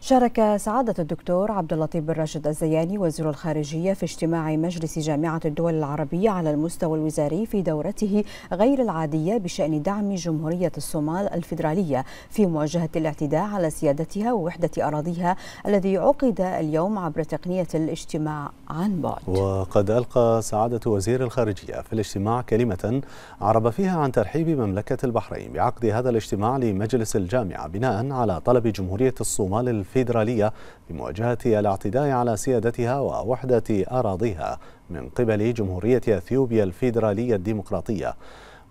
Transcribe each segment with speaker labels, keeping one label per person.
Speaker 1: شارك سعادة الدكتور عبد اللطيف بن راشد الزياني وزير الخارجية في اجتماع مجلس جامعة الدول العربية على المستوى الوزاري في دورته غير العادية بشأن دعم جمهورية الصومال الفيدرالية في مواجهة الاعتداء على سيادتها ووحدة أراضيها الذي عقد اليوم عبر تقنية الاجتماع عن بعد
Speaker 2: وقد ألقى سعادة وزير الخارجية في الاجتماع كلمة عرب فيها عن ترحيب مملكة البحرين بعقد هذا الاجتماع لمجلس الجامعة بناء على طلب جمهورية الصومال الفيدرالية بمواجهة الاعتداء على سيادتها ووحدة أراضيها من قبل جمهورية أثيوبيا الفيدرالية الديمقراطية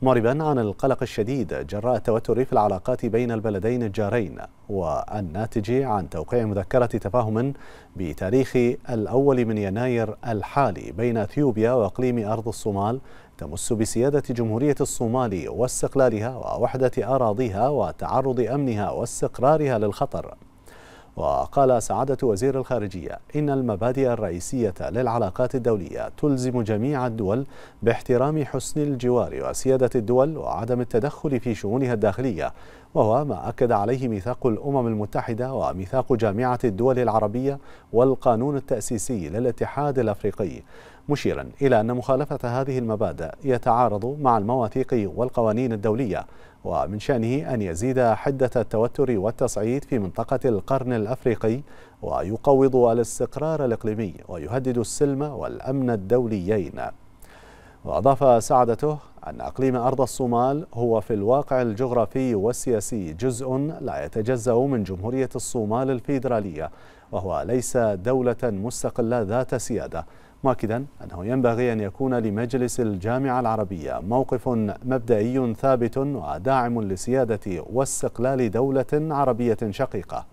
Speaker 2: معربا عن القلق الشديد جراء التوتر في العلاقات بين البلدين الجارين والناتج عن توقيع مذكرة تفاهم بتاريخ الأول من يناير الحالي بين أثيوبيا وإقليم أرض الصومال تمس بسيادة جمهورية الصومال واستقلالها ووحدة أراضيها وتعرض أمنها واستقرارها للخطر وقال سعادة وزير الخارجية إن المبادئ الرئيسية للعلاقات الدولية تلزم جميع الدول باحترام حسن الجوار وسيادة الدول وعدم التدخل في شؤونها الداخلية وهو ما أكد عليه ميثاق الأمم المتحدة وميثاق جامعة الدول العربية والقانون التأسيسي للاتحاد الأفريقي مشيرا إلى أن مخالفة هذه المبادئ يتعارض مع المواثيق والقوانين الدولية ومن شأنه أن يزيد حدة التوتر والتصعيد في منطقة القرن الأفريقي ويقوض الاستقرار الإقليمي ويهدد السلم والأمن الدوليين وأضاف سعادته أن أقليم أرض الصومال هو في الواقع الجغرافي والسياسي جزء لا يتجزأ من جمهورية الصومال الفيدرالية وهو ليس دولة مستقلة ذات سيادة مؤكدا أنه ينبغي أن يكون لمجلس الجامعة العربية موقف مبدئي ثابت وداعم لسيادة واستقلال دولة عربية شقيقة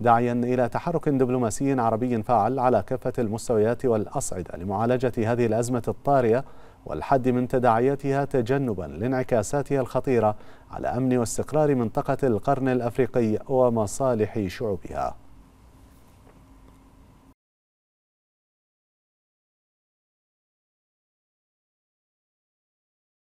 Speaker 2: داعيا إلى تحرك دبلوماسي عربي فاعل على كافة المستويات والأصعدة لمعالجة هذه الأزمة الطارئة والحد من تداعياتها تجنبا لانعكاساتها الخطيرة على أمن واستقرار منطقة القرن الأفريقي ومصالح شعوبها